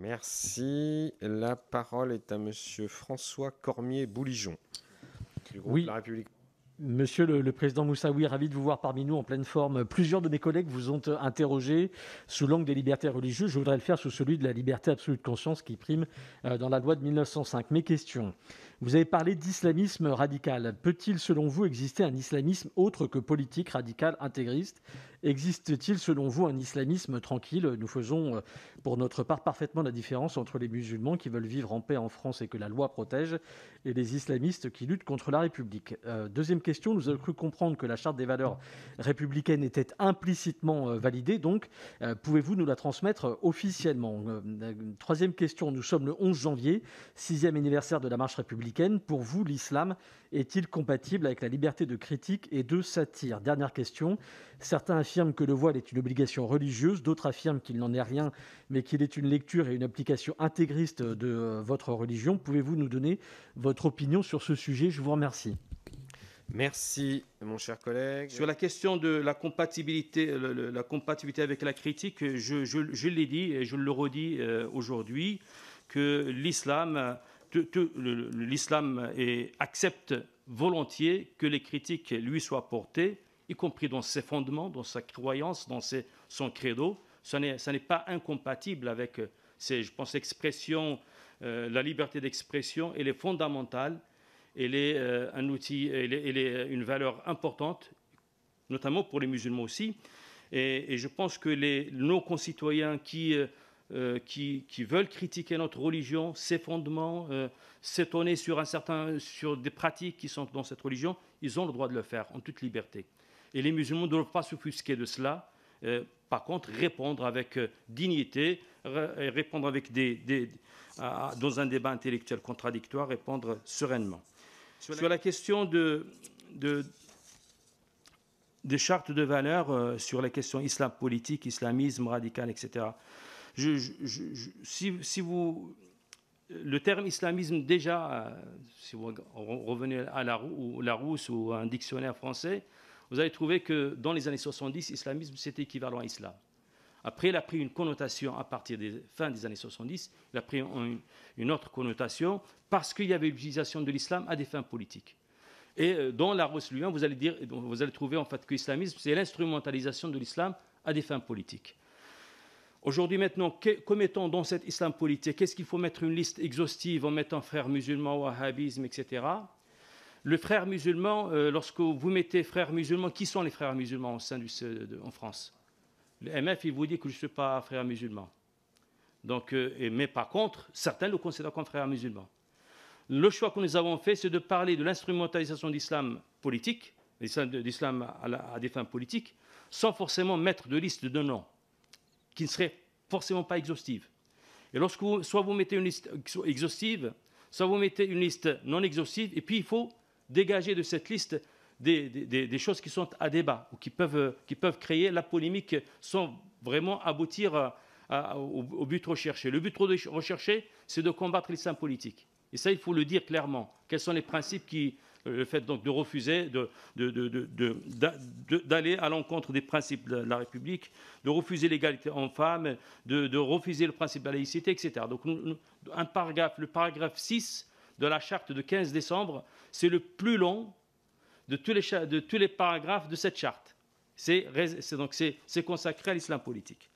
Merci. La parole est à Monsieur François Cormier-Bouligeon, du groupe oui. La République Monsieur le, le, président Moussaoui, ravi de vous voir parmi nous en pleine forme. Plusieurs de mes collègues vous ont euh, interrogé sous l'angle des libertés religieuses. Je voudrais le faire sous celui de la liberté absolue de conscience qui prime euh, dans la loi de 1905. Mes questions. Vous avez parlé d'islamisme radical. Peut-il, selon vous, exister un islamisme autre que politique, radical, intégriste Existe-t-il, selon vous, un islamisme tranquille Nous faisons, euh, pour notre part, parfaitement la différence entre les musulmans qui veulent vivre en paix en France et que la loi protège, et les islamistes qui luttent contre la République. Euh, deuxième question, nous avons cru comprendre que la charte des valeurs républicaines était implicitement euh, validée, donc pouvez-vous nous la transmettre officiellement Troisième question, nous sommes le 11 janvier, sixième anniversaire de la marche républicaine. Pour vous, l'islam est-il compatible avec la liberté de critique et de satire Dernière question, certains affirment que le voile est une obligation religieuse, d'autres affirment qu'il n'en est rien, mais qu'il est une lecture et une application intégriste de euh, votre religion. Pouvez-vous nous donner votre opinion sur ce sujet Je vous remercie. Merci, mon cher collègue. Sur la question de la compatibilité, la compatibilité avec la critique, je, l'ai dit et je le redis euh, aujourd'hui que l'islam, l'islam accepte volontiers que les critiques lui soient portées y compris dans ses fondements, dans sa croyance, dans son credo. Ça n'est pas incompatible avec ces, euh, je pense, l'expression, euh, la liberté d'expression, elle est fondamentale, elle est euh, un outil, elle est, une valeur importante, notamment pour les musulmans aussi. Et, je pense que les, nos concitoyens qui, qui, qui, veulent critiquer notre religion, ses fondements, s'étonner sur, un certain, sur des pratiques qui sont dans cette religion, ils ont le droit de le faire en toute liberté et les musulmans ne doivent pas s'offusquer de cela. Euh, par contre, répondre avec euh, dignité, répondre avec des, dans un débat intellectuel contradictoire, répondre sereinement. Sur la, question de, des chartes de valeurs euh, sur la question islam politique, islamisme radical, etc. si, vous, le terme islamisme déjà, si vous revenez à la, ou Larousse ou à un dictionnaire français, vous allez trouver que dans les années 70, l'islamisme, c'était équivalent à islam. Après, il a pris une connotation à partir des fins des années 70, il a pris une, autre connotation parce qu'il y avait l'utilisation de l'islam à des fins politiques. Et euh, dans la Luan, vous allez, vous allez trouver en fait que l'islamisme, c'est l'instrumentalisation de l'islam à des fins politiques. Aujourd'hui, maintenant, que, que mettons dans cet islam politique Qu'est-ce qu'il faut mettre une liste exhaustive en mettant frères musulmans, wahhabisme, etc. Le frère musulman, euh, lorsque vous mettez frère musulman, qui sont les frères musulmans au sein du, de, en France Le MF, il vous dit que je ne suis pas frère musulman. Donc, euh, et, mais par contre, certains le considèrent comme frère musulman. Le choix que nous avons fait, c'est de parler de l'instrumentalisation d'islam politique, d'islam à, des fins politiques, sans forcément mettre de liste de noms, qui ne serait forcément pas exhaustive. Et lorsque soit vous mettez une liste exhaustive, soit vous mettez une liste non exhaustive, et puis il faut dégager de cette liste des, choses qui sont à débat ou qui peuvent, qui peuvent créer la polémique sans vraiment aboutir au, but recherché. Le but recherché, c'est de combattre l'islam politique. Et ça, il faut le dire clairement. Quels sont les principes qui, euh, le fait donc de refuser d'aller de, à l'encontre des principes de la République, de refuser l'égalité homme-femme, de, refuser le principe de la laïcité, etc. Donc, un paragraphe, le paragraphe 6 de la charte de 15 décembre, c'est le plus long de tous les, de tous les paragraphes de cette charte. C'est donc c'est consacré à l'islam politique.